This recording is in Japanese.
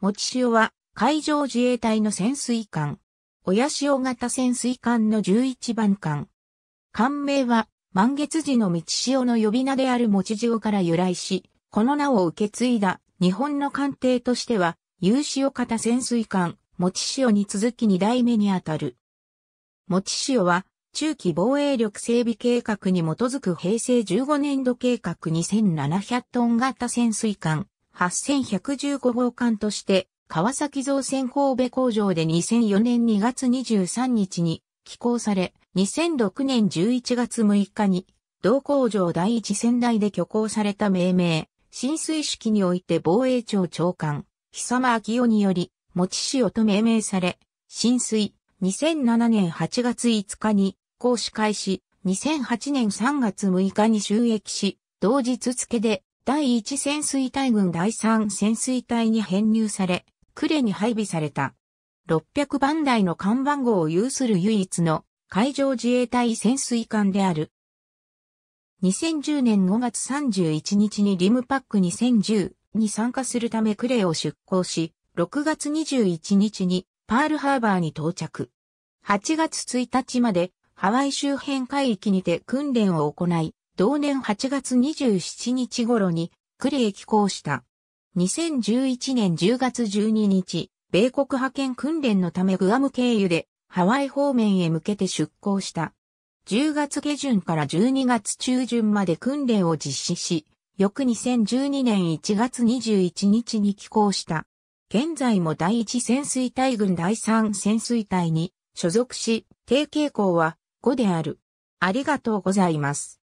持ち潮は海上自衛隊の潜水艦。親潮型潜水艦の11番艦。艦名は満月時の道潮の呼び名である持ち潮から由来し、この名を受け継いだ日本の艦艇としては、有潮型潜水艦、持ち潮に続き2代目にあたる。持ち潮は中期防衛力整備計画に基づく平成15年度計画2700トン型潜水艦、8115号館として、川崎造船神戸工場で2004年2月23日に寄港され、2006年11月6日に、同工場第一仙台で挙行された命名、浸水式において防衛庁長官、久間昭夫により、持ち塩と命名され、浸水、2007年8月5日に、行使開始、2008年3月6日に収益し、同日付で、第1潜水隊軍第3潜水隊に編入され、呉に配備された。600番台の看板号を有する唯一の海上自衛隊潜水艦である。2010年5月31日にリムパック2010に参加するため呉を出港し、6月21日にパールハーバーに到着。8月1日までハワイ周辺海域にて訓練を行い、同年8月27日頃にクレへ寄港した。2011年10月12日、米国派遣訓練のためグアム経由でハワイ方面へ向けて出港した。10月下旬から12月中旬まで訓練を実施し、翌2012年1月21日に寄港した。現在も第1潜水隊軍第3潜水隊に所属し、低傾向は5である。ありがとうございます。